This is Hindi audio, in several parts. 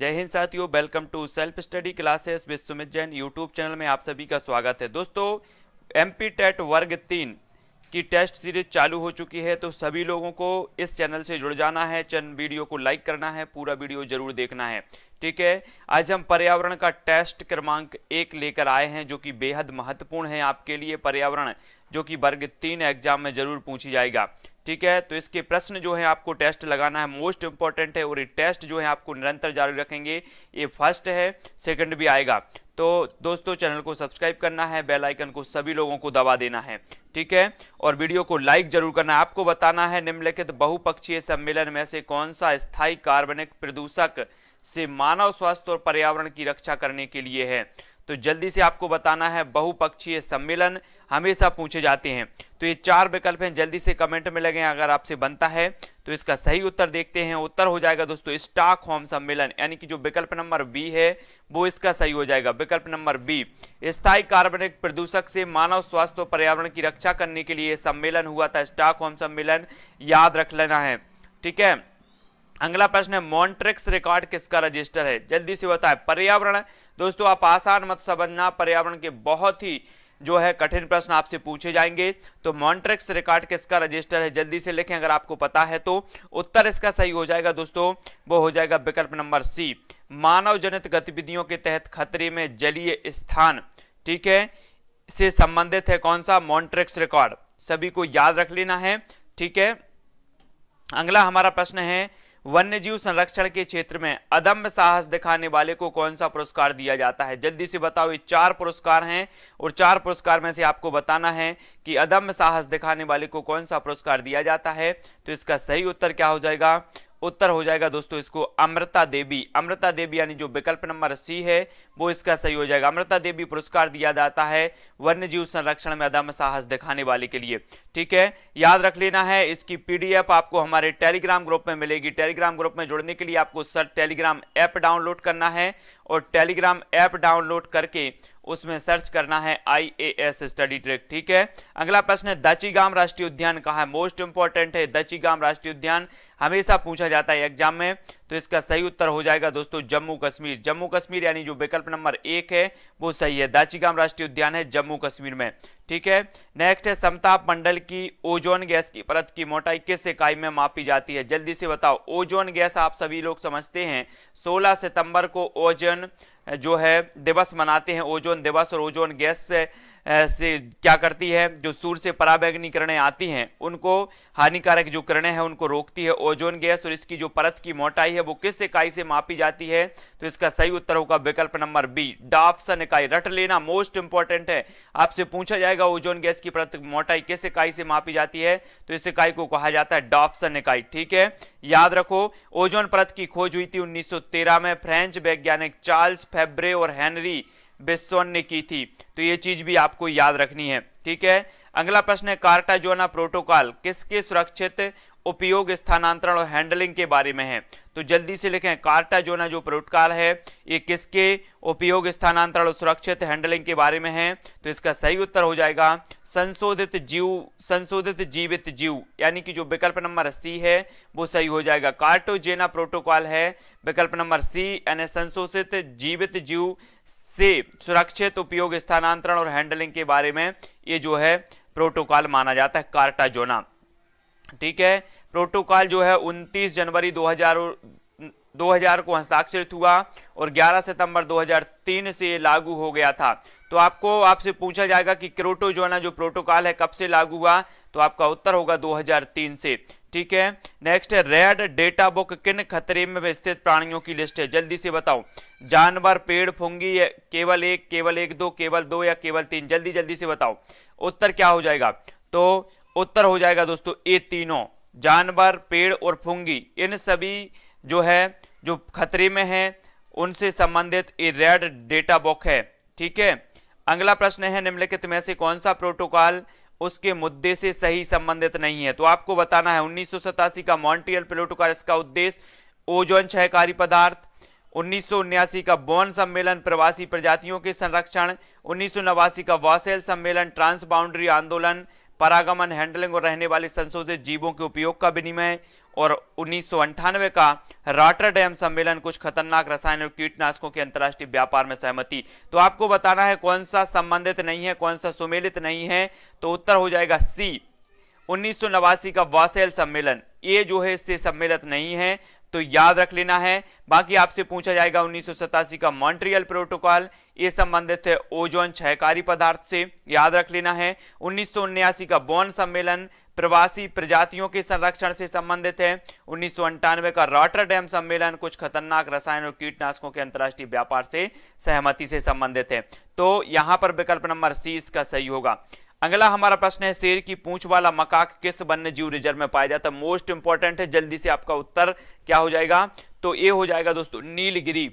जय हिंद साथियों welcome to self study classes Sumit Jain YouTube channel में आप सभी का स्वागत है दोस्तों एमपी टेट वर्ग तीन की टेस्ट सीरीज चालू हो चुकी है तो सभी लोगों को इस चैनल से जुड़ जाना है चैनल वीडियो को लाइक करना है पूरा वीडियो जरूर देखना है ठीक है आज हम पर्यावरण का टेस्ट क्रमांक एक लेकर आए हैं जो कि बेहद महत्वपूर्ण है आपके लिए पर्यावरण जो कि वर्ग तीन एग्जाम में जरूर पूछी जाएगा ठीक है तो इसके प्रश्न जो है आपको टेस्ट लगाना है मोस्ट इंपॉर्टेंट है और ये टेस्ट जो है आपको निरंतर जारी रखेंगे ये फर्स्ट है सेकंड भी आएगा तो दोस्तों चैनल को सब्सक्राइब करना है बेल आइकन को सभी लोगों को दबा देना है ठीक है और वीडियो को लाइक जरूर करना है आपको बताना है निम्नलिखित बहुपक्षीय सम्मेलन में से कौन सा स्थायी कार्बनिक प्रदूषक से मानव स्वास्थ्य और पर्यावरण की रक्षा करने के लिए है तो जल्दी से आपको बताना है बहुपक्षीय सम्मेलन हमेशा पूछे जाते हैं तो ये चार विकल्प हैं जल्दी से कमेंट में लगे अगर आपसे बनता है तो इसका सही उत्तर देखते हैं उत्तर हो जाएगा दोस्तों स्टॉक होम सम्मेलन यानी कि जो विकल्प नंबर बी है वो इसका सही हो जाएगा विकल्प नंबर बी स्थायी कार्बनिक प्रदूषक से मानव स्वास्थ्य और पर्यावरण की रक्षा करने के लिए सम्मेलन हुआ था स्टॉक होम सम्मेलन याद रख लेना है ठीक है अगला प्रश्न है मॉन्ट्रिक्स रिकॉर्ड किसका रजिस्टर है जल्दी से बताए पर्यावरण दोस्तों आप आसान मत समझना पर्यावरण के बहुत ही जो है कठिन प्रश्न आपसे पूछे जाएंगे तो मॉन्ट्रेक्स रिकॉर्ड किसका रजिस्टर है जल्दी से लिखें अगर आपको पता है तो उत्तर इसका सही हो जाएगा दोस्तों वो हो जाएगा विकल्प नंबर सी मानव जनित गतिविधियों के तहत खतरे में जलीय स्थान ठीक है से संबंधित है कौन सा मॉन्ट्रेक्स रिकॉर्ड सभी को याद रख लेना है ठीक है अगला हमारा प्रश्न है वन्य जीव संरक्षण के क्षेत्र में अदम्य साहस दिखाने वाले को कौन सा पुरस्कार दिया जाता है जल्दी से बताओ ये चार पुरस्कार हैं और चार पुरस्कार में से आपको बताना है कि अदम्य साहस दिखाने वाले को कौन सा पुरस्कार दिया जाता है तो इसका सही उत्तर क्या हो जाएगा उत्तर हो जाएगा दोस्तों इसको अमृता देवी अमृता देवी यानी जो विकल्प नंबर सी है वो इसका सही हो जाएगा अमृता देवी पुरस्कार दिया जाता है वन्य जीव संरक्षण में अदम साहस दिखाने वाले के लिए ठीक है याद रख लेना है इसकी पीडीएफ आपको हमारे टेलीग्राम ग्रुप में मिलेगी टेलीग्राम ग्रुप में जुड़ने के लिए आपको सर टेलीग्राम ऐप डाउनलोड करना है और टेलीग्राम ऐप डाउनलोड करके उसमें सर्च करना है I A S study trick ठीक है अगला प्रश्न है दचीगाम राष्ट्रीय उद्यान कहा है मोस्ट इंपॉर्टेंट है दचीगाम राष्ट्रीय उद्यान हमेशा पूछा जाता है एग्जाम में तो इसका सही उत्तर हो जाएगा दोस्तों जम्मू कश्मीर जम्मू कश्मीर यानी जो विकल्प नंबर एक है वो सही है दाचीगाम राष्ट्रीय उद्यान है जम्मू कश्मीर में ठीक है नेक्स्ट है समताप मंडल की ओजोन गैस की परत की मोटाई किस इकाई में मापी जाती है जल्दी से बताओ ओजोन गैस आप सभी लोग समझते हैं 16 सितंबर को ओजोन जो है दिवस मनाते हैं ओजोन दिवस और ओजोन गैस से क्या करती है जो सूर्य से पराबैगनी किरणें आती हैं उनको हानिकारक जो किरणें हैं उनको रोकती है ओजोन गैस और इसकी जो परत की मोटाई है वो किस इकाई से मापी जाती है तो इसका सही उत्तर होगा विकल्प नंबर बी डाफसन इकाई रट लेना मोस्ट इंपॉर्टेंट है आपसे पूछा जाएगा ओजोन गैस की परत मोटाई किस इकाई से मापी जाती है तो इस इकाई को कहा जाता है डॉफ्सन इकाई ठीक है याद रखो ओजोन परत की खोज हुई थी 1913 में फ्रेंच वैज्ञानिक चार्ल्स फेब्रे और हेनरी बेस्सोन ने की थी तो ये चीज भी आपको याद रखनी है ठीक है अगला प्रश्न है कार्टाजोना प्रोटोकॉल किसके सुरक्षित उपयोग स्थानांतरण और हैंडलिंग के बारे में है तो जल्दी से लिखें कार्टाजोना जो प्रोटोकॉल है ये किसके उपयोग स्थानांतरण और सुरक्षित हैंडलिंग के बारे में है तो इसका सही उत्तर हो जाएगा संशोधित जीव संशोधित जीवित जीव यानी कि जो विकल्प नंबर सी है वो सही हो जाएगा कार्टोजेना प्रोटोकॉल है विकल्प नंबर सी यानी संशोधित जीवित जीव से सुरक्षित उपयोग स्थानांतरण और हैंडलिंग के बारे में ये जो है प्रोटोकॉल माना जाता है कार्टाजोना ठीक है प्रोटोकॉल जो है 29 जनवरी 2000 2000 को हस्ताक्षरित हुआ और 11 सितंबर 2003 से ये लागू हो गया था तो आपको आपसे पूछा जाएगा कि क्रोटोजोना जो प्रोटोकॉल है कब से लागू हुआ तो आपका उत्तर होगा 2003 से ठीक है नेक्स्ट है रेड डेटा बुक किन खतरे में विस्तृत प्राणियों की लिस्ट है जल्दी से बताओ जानवर पेड़ फुंगी केवल एक केवल एक दो केवल दो या केवल तीन जल्दी जल्दी से बताओ उत्तर क्या हो जाएगा तो उत्तर हो जाएगा दोस्तों ये तीनों जानवर पेड़ और फुंगी इन सभी जो है जो खतरे में है उनसे संबंधित ये रेड डेटा बुक है ठीक है अगला प्रश्न है निम्नलिखित में से कौन सा प्रोटोकॉल उसके मुद्दे से सही संबंधित नहीं है तो आपको बताना है उन्नीस का मॉन्ट्रियल प्लोटोकॉल का उद्देश्य ओजोन छहकारी पदार्थ उन्नीस का बोन सम्मेलन प्रवासी प्रजातियों के संरक्षण उन्नीस का वासेल सम्मेलन ट्रांसबाउंड्री आंदोलन परागमन हैंडलिंग और रहने वाले संशोधित जीवों के उपयोग का विनिमय और उन्नीस का डैम सम्मेलन कुछ खतरनाक रसायन और कीटनाशकों के अंतर्राष्ट्रीय व्यापार में सहमति तो आपको बताना है कौन सा संबंधित नहीं है कौन सा सुमेलित नहीं है तो उत्तर हो जाएगा सी उन्नीस का वासेल सम्मेलन ये जो है इससे सम्मिलित नहीं है तो याद रख लेना है बाकी आपसे पूछा जाएगा उन्नीस का मॉन्ट्रियल प्रोटोकॉल ये संबंधित है ओजोन क्षयकारी पदार्थ से याद रख लेना है उन्नीस का बॉन सम्मेलन प्रवासी प्रजातियों के संरक्षण से संबंधित है उन्नीस का रॉटर डैम सम्मेलन कुछ खतरनाक रसायन और कीटनाशकों के अंतर्राष्ट्रीय व्यापार से सहमति से संबंधित है तो यहां पर विकल्प नंबर सी इसका सही होगा अगला हमारा प्रश्न है शेर की पूंछ वाला मकाक किस वन्य जीव रिजर्व में पाया जाता है मोस्ट इंपॉर्टेंट है जल्दी से आपका उत्तर क्या हो जाएगा तो ये हो जाएगा दोस्तों नीलगिरी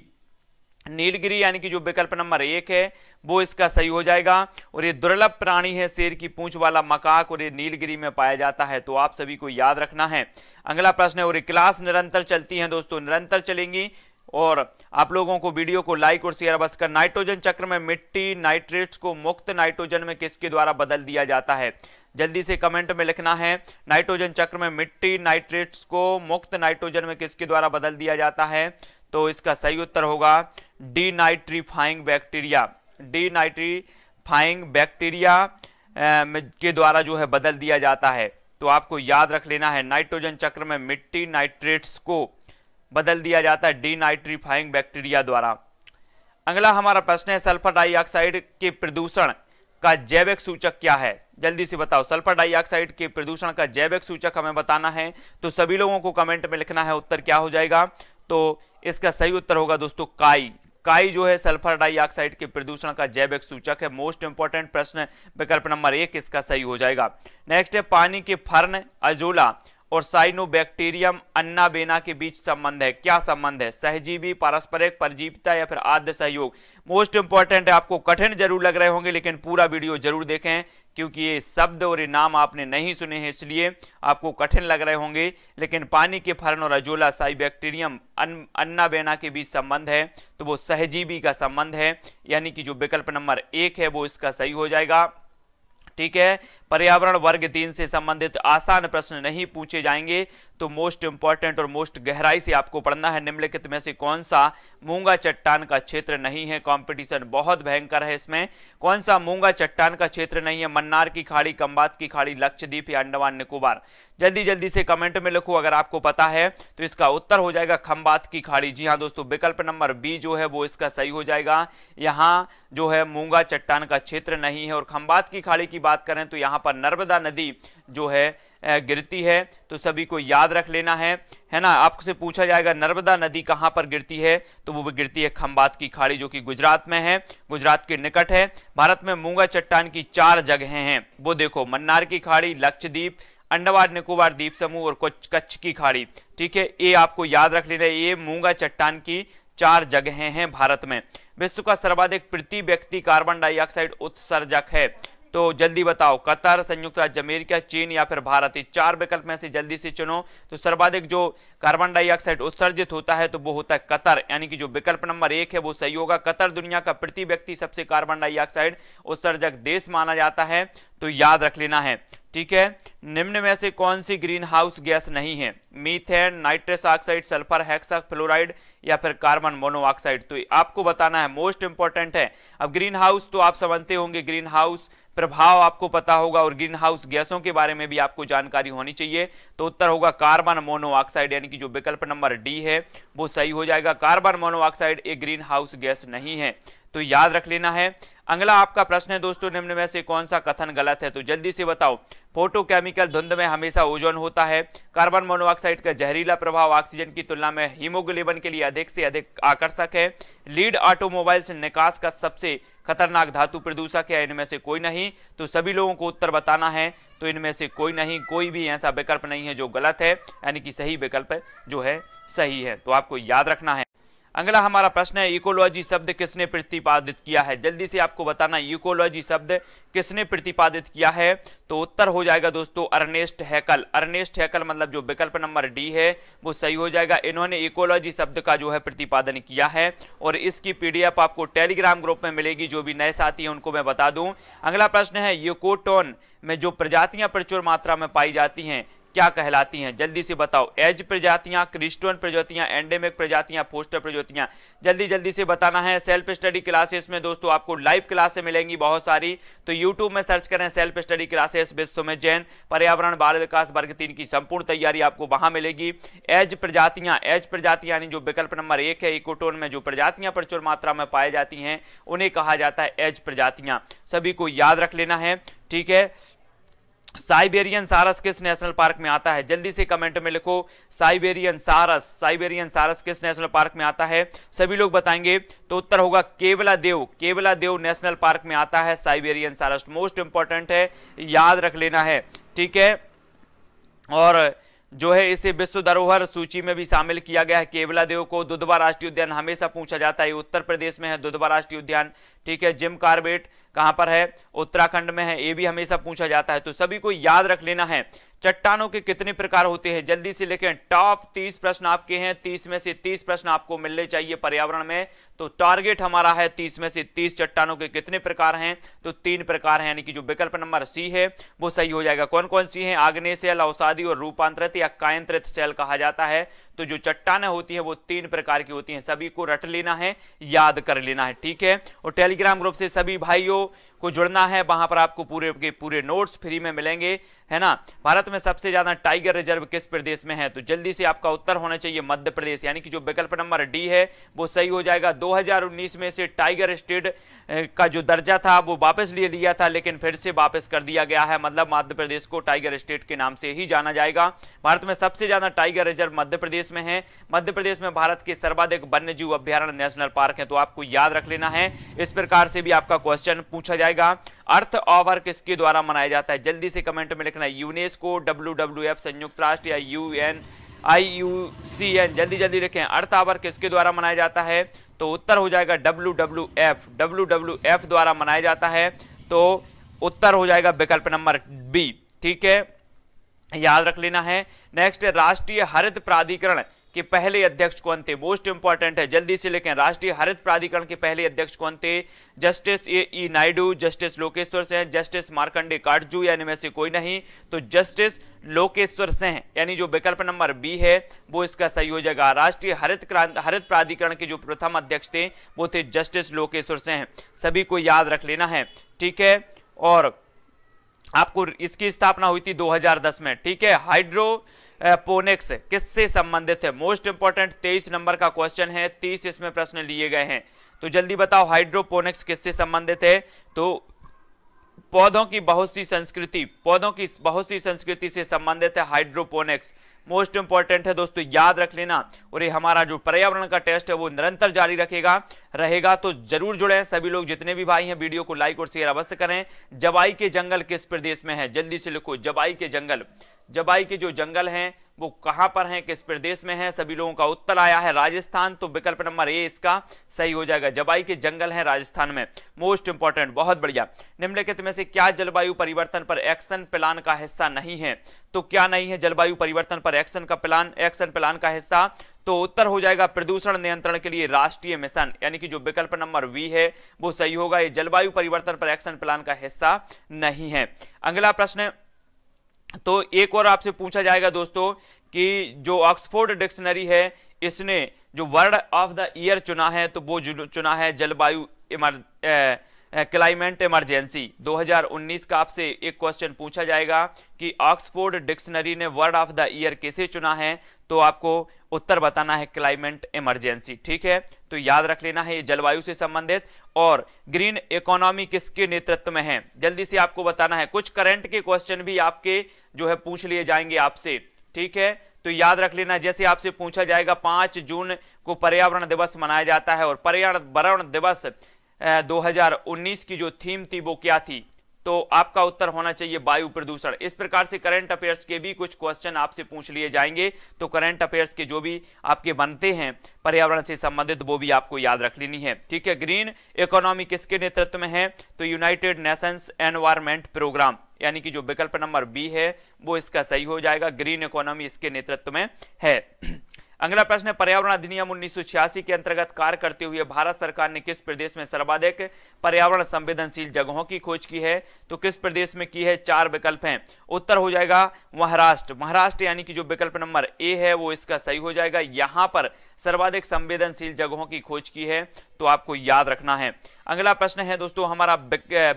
नीलगिरी यानी कि जो विकल्प नंबर एक है वो इसका सही हो जाएगा और ये दुर्लभ प्राणी है शेर की पूंछ वाला मकाक और ये नीलगिरी में पाया जाता है तो आप सभी को याद रखना है अगला प्रश्न है और क्लास निरंतर चलती है दोस्तों निरंतर चलेंगी और आप लोगों को वीडियो को लाइक और शेयर बस कर नाइट्रोजन चक्र में मिट्टी नाइट्रेट्स को मुक्त नाइट्रोजन में किसके द्वारा बदल दिया जाता है जल्दी से कमेंट में लिखना है नाइट्रोजन चक्र में मिट्टी नाइट्रेट्स को मुक्त नाइट्रोजन में किसके द्वारा बदल दिया जाता है तो इसका सही उत्तर होगा denitrifying bacteria denitrifying bacteria के द्वारा जो है बदल दिया जाता है तो आपको याद रख लेना है नाइट्रोजन चक्र में मिट्टी नाइट्रेट्स को बदल दिया जाता है डीनाइट्रीफाइंग बैक्टीरिया द्वारा अगला हमारा प्रश्न है सल्फर डाइऑक्साइड के प्रदूषण का जैविक सूचक क्या है जल्दी से बताओ सल्फर डाइऑक्साइड के प्रदूषण का जैविक सूचक हमें बताना है तो सभी लोगों को कमेंट में लिखना है उत्तर क्या हो जाएगा तो इसका सही उत्तर होगा दोस्तों काई काई जो है सल्फर डाइऑक्साइड के प्रदूषण का जैविक सूचक है मोस्ट इंपॉर्टेंट प्रश्न विकल्प नंबर एक इसका सही हो जाएगा नेक्स्ट है पानी के फर्न अजोला और साइनोबैक्टीरियम अन्ना बेना के बीच संबंध है क्या संबंध है सहजीवी पारस्परिक परजीविता या फिर आद्य सहयोग मोस्ट इंपॉर्टेंट है आपको कठिन जरूर लग रहे होंगे लेकिन पूरा वीडियो जरूर देखें क्योंकि ये शब्द और ये नाम आपने नहीं सुने हैं इसलिए आपको कठिन लग रहे होंगे लेकिन पानी के फरन और अजोला साइबैक्टीरियम अन, अन्ना बेना के बीच संबंध है तो वो सहजीवी का संबंध है यानी कि जो विकल्प नंबर एक है वो इसका सही हो जाएगा ठीक है पर्यावरण वर्ग तीन से संबंधित आसान प्रश्न नहीं पूछे जाएंगे तो मोस्ट इंपॉर्टेंट और मोस्ट गहराई से आपको पढ़ना है निम्नलिखित में से कौन सा मूंगा चट्टान का क्षेत्र नहीं है कंपटीशन बहुत भयंकर है इसमें कौन सा मूंगा चट्टान का क्षेत्र नहीं है मन्नार की खाड़ी कम्बात की खाड़ी लक्षद्वीप या अंडमान निकोबार जल्दी जल्दी से कमेंट में लिखो अगर आपको पता है तो इसका उत्तर हो जाएगा खम्बात की खाड़ी जी हाँ दोस्तों विकल्प नंबर बी जो है वो इसका सही हो जाएगा यहाँ जो है मूंगा चट्टान का क्षेत्र नहीं है और खम्बात की खाड़ी की बात करें तो यहाँ पर नर्मदा नदी जो है गिरती है तो सभी को याद रख लेना है है ना आपसे पूछा जाएगा नर्मदा नदी कहाँ पर गिरती है तो वो गिरती है खम्बात की खाड़ी जो कि गुजरात में है गुजरात के निकट है भारत में मूंगा चट्टान की चार जगहें हैं वो देखो मन्नार की खाड़ी लक्षद्वीप अंडमान निकोबार द्वीप समूह और कच्छ की खाड़ी ठीक है ये आपको याद रख लेना ये मूंगा चट्टान की चार जगहें हैं भारत में विश्व का सर्वाधिक प्रति व्यक्ति कार्बन डाइऑक्साइड उत्सर्जक है तो जल्दी बताओ कतर संयुक्त राज्य अमेरिका चीन या फिर भारत ये चार विकल्प में से जल्दी से चुनो तो सर्वाधिक जो कार्बन डाइऑक्साइड उत्सर्जित होता है तो वो होता है कतर यानी कि जो विकल्प नंबर एक है वो सही होगा कतर दुनिया का प्रति व्यक्ति सबसे कार्बन डाइऑक्साइड उत्सर्जक देश माना जाता है तो याद रख लेना है ठीक है निम्न में से कौन सी ग्रीन हाउस गैस नहीं है methane nitrous oxide sulphur hexafluoride या फिर कार्बन मोनोऑक्साइड तो आपको बताना है मोस्ट इंपॉर्टेंट है अब ग्रीन हाउस तो आप समझते होंगे ग्रीन हाउस प्रभाव आपको पता होगा और ग्रीन हाउस गैसों के बारे में भी आपको जानकारी होनी चाहिए तो उत्तर होगा कार्बन मोनोऑक्साइड यानी कि जो विकल्प नंबर डी है वो सही हो जाएगा कार्बन मोनोऑक्साइड एक ग्रीन हाउस गैस नहीं है तो याद रख लेना है अगला आपका प्रश्न है दोस्तों निम्न में से कौन सा कथन गलत है तो जल्दी से बताओ फोटोकेमिकल धुंध में हमेशा ओजोन होता है कार्बन मोनोऑक्साइड का जहरीला प्रभाव ऑक्सीजन की तुलना में हीमोग्लोबिन के लिए अधिक से अधिक आकर्षक है लीड ऑटोमोबाइल्स निकास का सबसे खतरनाक धातु प्रदूषक है इनमें से कोई नहीं तो सभी लोगों को उत्तर बताना है तो इनमें से कोई नहीं कोई भी ऐसा विकल्प नहीं है जो गलत है यानी कि सही विकल्प जो है सही है तो आपको याद रखना है अगला हमारा प्रश्न है इकोलॉजी शब्द किसने प्रतिपादित किया है जल्दी से आपको बताना इकोलॉजी शब्द किसने प्रतिपादित किया है तो उत्तर हो जाएगा दोस्तों अर्नेस्ट हैकल अर्नेस्ट हैकल मतलब जो विकल्प नंबर डी है वो सही हो जाएगा इन्होंने इकोलॉजी शब्द का जो है प्रतिपादन किया है और इसकी पी आपको टेलीग्राम ग्रुप में मिलेगी जो भी नए साथी हैं उनको मैं बता दूं अगला प्रश्न है यूकोटोन में जो प्रजातियां प्रचुर मात्रा में पाई जाती हैं क्या कहलाती हैं जल्दी से बताओ एज प्रजातियां क्रिस्टोन प्रजातियां एंडेमिक प्रजातियां पोस्टर प्रजातियां जल्दी जल्दी से बताना है सेल्फ स्टडी क्लासेस में दोस्तों आपको लाइव क्लासे मिलेंगी बहुत सारी तो यूट्यूब में सर्च करें सेल्फ स्टडी क्लासेस विश्व में जैन पर्यावरण बाल विकास वर्ग तीन की संपूर्ण तैयारी आपको वहां मिलेगी एज प्रजातियां एज प्रजातियां यानी जो विकल्प नंबर एक है इकोटोन में जो प्रजातियां प्रचुर मात्रा में पाई जाती हैं उन्हें कहा जाता है एज प्रजातियां सभी को याद रख लेना है ठीक है साइबेरियन सारस किस नेशनल पार्क में आता है जल्दी से कमेंट में लिखो साइबेरियन सारस साइबेरियन सारस किस नेशनल पार्क में आता है सभी लोग बताएंगे तो उत्तर होगा केवला देव केवला देव नेशनल पार्क में आता है साइबेरियन सारस मोस्ट इंपॉर्टेंट है याद रख लेना है ठीक है और जो है इसे विश्व धरोहर सूची में भी शामिल किया गया है केवला देव को दुधवा राष्ट्रीय उद्यान हमेशा पूछा जाता है उत्तर प्रदेश में है दुधवा राष्ट्रीय उद्यान ठीक है जिम कार्बेट कहाँ पर है उत्तराखंड में है ये भी हमेशा पूछा जाता है तो सभी को याद रख लेना है चट्टानों के कितने प्रकार होते हैं जल्दी से लिखें टॉप 30 प्रश्न आपके हैं 30 में से 30 प्रश्न आपको मिलने चाहिए पर्यावरण में तो टारगेट हमारा है 30 में से 30 चट्टानों के कितने प्रकार हैं तो तीन प्रकार हैं यानी कि जो विकल्प नंबर सी है वो सही हो जाएगा कौन कौन सी है आग्नेय सेल अवसादी और रूपांतरित या कायंत्रित सेल कहा जाता है तो जो चट्टाने होती है वो तीन प्रकार की होती हैं सभी को रट लेना है याद कर लेना है ठीक है और टेलीग्राम ग्रुप से सभी भाइयों को जुड़ना है वहां पर आपको पूरे के पूरे नोट्स फ्री में मिलेंगे है ना भारत में सबसे ज्यादा टाइगर रिजर्व किस प्रदेश में है तो जल्दी से आपका उत्तर होना चाहिए मध्य प्रदेश यानी कि जो विकल्प नंबर डी है वो सही हो जाएगा 2019 में से टाइगर स्टेट का जो दर्जा था वो वापस ले लिया था लेकिन फिर से वापस कर दिया गया है मतलब मध्य प्रदेश को टाइगर स्टेट के नाम से ही जाना जाएगा भारत में सबसे ज्यादा टाइगर रिजर्व मध्य प्रदेश में है मध्य प्रदेश में भारत के सर्वाधिक वन्यजीव अभ्यारण्य नेशनल पार्क है तो आपको याद रख लेना है इस प्रकार से भी आपका क्वेश्चन पूछा जाएगा जाएगा अर्थ ऑवर किसके द्वारा मनाया जाता है जल्दी से कमेंट में लिखना यूनेस्को डब्ल्यू डब्ल्यू एफ संयुक्त राष्ट्र या U N I U C N जल्दी जल्दी लिखें अर्थ ऑवर किसके द्वारा मनाया जाता है तो उत्तर हो जाएगा W W F W W F द्वारा मनाया जाता है तो उत्तर हो जाएगा विकल्प नंबर बी ठीक है याद रख लेना है नेक्स्ट राष्ट्रीय हरित प्राधिकरण कि पहले अध्यक्ष कौन थे मोस्ट इंपॉर्टेंट है जल्दी से लेकिन राष्ट्रीय हरित प्राधिकरण के पहले अध्यक्ष कौन थे justice A E Naidu justice Lokeshwar Singh justice Markandey Katju या इनमें से कोई नहीं तो जस्टिस लोकेश्वर सिंह यानी जो विकल्प नंबर बी है वो इसका सही हो जाएगा राष्ट्रीय हरित क्रांति हरित प्राधिकरण के जो प्रथम अध्यक्ष थे वो थे जस्टिस लोकेश्वर सिंह सभी को याद रख लेना है ठीक है और आपको इसकी स्थापना हुई थी 2010 में ठीक है हाइड्रो पोनेक्स किससे संबंधित है मोस्ट इंपॉर्टेंट तेईस नंबर का क्वेश्चन है तीस इसमें प्रश्न लिए गए हैं तो जल्दी बताओ हाइड्रोपोनिक्स किससे संबंधित है तो पौधों की बहुत सी संस्कृति पौधों की बहुत सी संस्कृति से संबंधित है हाइड्रोपोनिक्स मोस्ट इंपॉर्टेंट है दोस्तों याद रख लेना और ये हमारा जो पर्यावरण का टेस्ट है वो निरंतर जारी रखेगा रहेगा तो जरूर जुड़े सभी लोग जितने भी भाई हैं वीडियो को लाइक और शेयर अवश्य करें जबाई के जंगल किस प्रदेश में है जल्दी से लिखो जबाई के जंगल जबाई के जो जंगल हैं वो कहां पर हैं किस प्रदेश में हैं सभी लोगों का उत्तर आया है राजस्थान तो विकल्प नंबर ए इसका सही हो जाएगा जबाई के जंगल हैं राजस्थान में मोस्ट इंपॉर्टेंट बहुत बढ़िया निम्नलिखित में से क्या जलवायु परिवर्तन पर एक्शन प्लान का हिस्सा नहीं है तो क्या नहीं है जलवायु परिवर्तन पर एक्शन का प्लान एक्शन प्लान का हिस्सा तो उत्तर हो जाएगा प्रदूषण नियंत्रण के लिए राष्ट्रीय मिशन यानी कि जो विकल्प नंबर वी है वो सही होगा ये जलवायु परिवर्तन पर एक्शन प्लान का हिस्सा नहीं है अगला प्रश्न तो एक और आपसे पूछा जाएगा दोस्तों कि जो ऑक्सफोर्ड डिक्शनरी है इसने जो वर्ड ऑफ द ईयर चुना है तो वो चुना है जलवायु क्लाइमेट इमरजेंसी 2019 का आपसे एक क्वेश्चन पूछा जाएगा कि ऑक्सफोर्ड डिक्शनरी ने वर्ड ऑफ द ईयर किसे चुना है तो आपको उत्तर बताना है क्लाइमेट इमरजेंसी ठीक है तो याद रख लेना है ये जलवायु से संबंधित और ग्रीन इकोनॉमी किसके नेतृत्व में है जल्दी से आपको बताना है कुछ करंट के क्वेश्चन भी आपके जो है पूछ लिए जाएंगे आपसे ठीक है तो याद रख लेना जैसे आपसे पूछा जाएगा पांच जून को पर्यावरण दिवस मनाया जाता है और पर्यावरण दिवस 2019 की जो थीम थी वो क्या थी तो आपका उत्तर होना चाहिए वायु प्रदूषण इस प्रकार से करंट अफेयर्स के भी कुछ क्वेश्चन आपसे पूछ लिए जाएंगे तो करंट अफेयर्स के जो भी आपके बनते हैं पर्यावरण से संबंधित वो भी आपको याद रख लेनी है ठीक है ग्रीन इकोनॉमी किसके नेतृत्व में है तो यूनाइटेड नेशंस एनवायरमेंट प्रोग्राम यानी कि जो विकल्प नंबर बी है वो इसका सही हो जाएगा ग्रीन इकोनॉमी इसके नेतृत्व में है अगला प्रश्न है पर्यावरण अधिनियम उन्नीस के अंतर्गत कार्य करते हुए भारत सरकार ने किस प्रदेश में सर्वाधिक पर्यावरण संवेदनशील जगहों की खोज की है तो किस प्रदेश में की है चार विकल्प हैं उत्तर हो जाएगा महाराष्ट्र महाराष्ट्र यानी कि जो विकल्प नंबर ए है वो इसका सही हो जाएगा यहां पर सर्वाधिक संवेदनशील जगहों की खोज की है तो आपको याद रखना है अगला प्रश्न है दोस्तों हमारा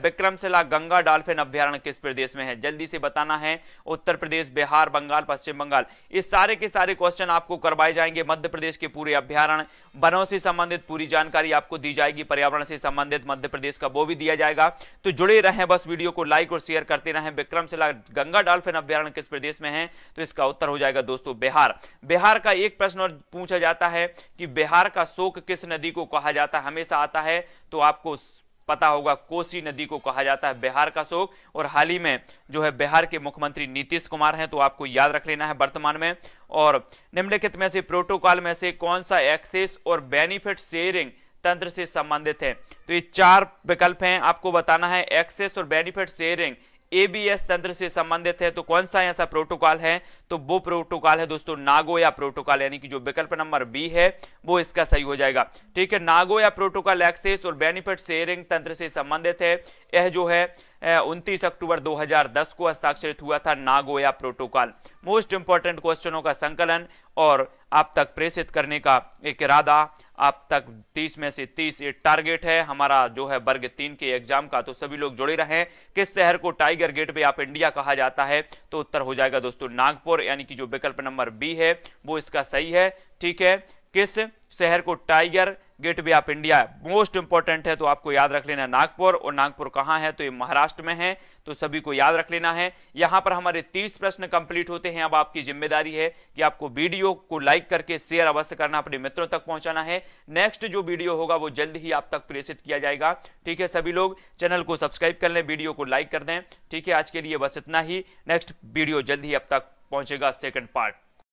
विक्रमशिला गंगा डाल्फिन अभ्यारण किस प्रदेश में है जल्दी से बताना है उत्तर प्रदेश बिहार बंगाल पश्चिम बंगाल इस सारे के सारे क्वेश्चन आपको करवाए जाएंगे मध्य प्रदेश के पूरे अभ्यारण वनों से संबंधित पूरी जानकारी आपको दी जाएगी पर्यावरण से संबंधित मध्य प्रदेश का वो भी दिया जाएगा तो जुड़े रहें बस वीडियो को लाइक और शेयर करते रहें विक्रमशिला गंगा डाल्फिन अभ्यारण किस प्रदेश में है तो इसका उत्तर हो जाएगा दोस्तों बिहार बिहार का एक प्रश्न और पूछा जाता आता है कि बिहार का शोक किस नदी को कहा जाता है हमेशा आता है तो आपको पता होगा कोसी नदी को कहा जाता है बिहार का शोक और हाल ही में जो है बिहार के मुख्यमंत्री नीतीश कुमार हैं तो आपको याद रख लेना है वर्तमान में और निम्नलिखित में से प्रोटोकॉल में से कौन सा एक्सेस और बेनिफिट शेयरिंग तंत्र से संबंधित है तो ये चार विकल्प हैं आपको बताना है एक्सेस और बेनिफिट शेयरिंग एबीएस तंत्र से संबंधित है तो कौन सा ऐसा प्रोटोकॉल है तो वो प्रोटोकॉल है दोस्तों नागोया प्रोटोकॉल यानी कि जो विकल्प नंबर बी है वो इसका सही हो जाएगा ठीक है नागोया प्रोटोकॉल एक्सेस और बेनिफिट शेयरिंग तंत्र से संबंधित है यह जो है उनतीस अक्टूबर 2010 को हस्ताक्षरित हुआ था नागोया प्रोटोकॉल मोस्ट इंपॉर्टेंट क्वेश्चनों का संकलन और आप तक प्रेषित करने का एक इरादा आप तक 30 में से 30 ये टारगेट है हमारा जो है वर्ग तीन के एग्जाम का तो सभी लोग जुड़े रहे किस शहर को टाइगर गेट पे आप इंडिया कहा जाता है तो उत्तर हो जाएगा दोस्तों नागपुर यानी कि जो विकल्प नंबर बी है वो इसका सही है ठीक है किस शहर को tiger gateway of India most important है तो आपको याद रख लेना नागपुर और नागपुर कहाँ है तो ये महाराष्ट्र में है तो सभी को याद रख लेना है यहाँ पर हमारे तीस प्रश्न कंप्लीट होते हैं अब आपकी जिम्मेदारी है कि आपको वीडियो को लाइक करके शेयर अवश्य करना अपने मित्रों तक पहुंचाना है नेक्स्ट जो वीडियो होगा वो जल्द ही आप तक प्रेषित किया जाएगा ठीक है सभी लोग चैनल को सब्सक्राइब कर लें वीडियो को लाइक कर दें ठीक है आज के लिए बस इतना ही नेक्स्ट वीडियो जल्द ही अब तक पहुंचेगा सेकेंड पार्ट